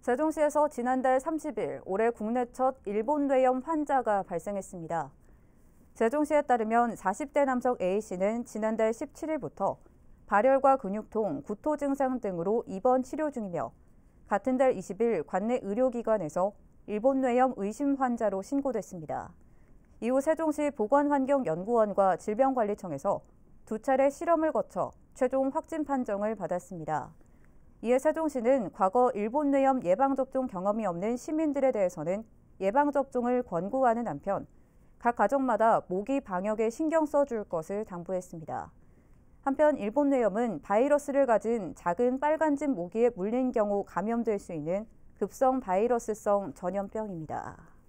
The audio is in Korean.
세종시에서 지난달 30일 올해 국내 첫 일본 뇌염 환자가 발생했습니다. 세종시에 따르면 40대 남성 A씨는 지난달 17일부터 발열과 근육통, 구토 증상 등으로 입원 치료 중이며 같은 달 20일 관내 의료기관에서 일본 뇌염 의심 환자로 신고됐습니다. 이후 세종시 보건환경연구원과 질병관리청에서 두 차례 실험을 거쳐 최종 확진 판정을 받았습니다. 이에 세종시는 과거 일본 뇌염 예방접종 경험이 없는 시민들에 대해서는 예방접종을 권고하는 한편 각 가정마다 모기 방역에 신경 써줄 것을 당부했습니다. 한편 일본 뇌염은 바이러스를 가진 작은 빨간집 모기에 물린 경우 감염될 수 있는 급성 바이러스성 전염병입니다.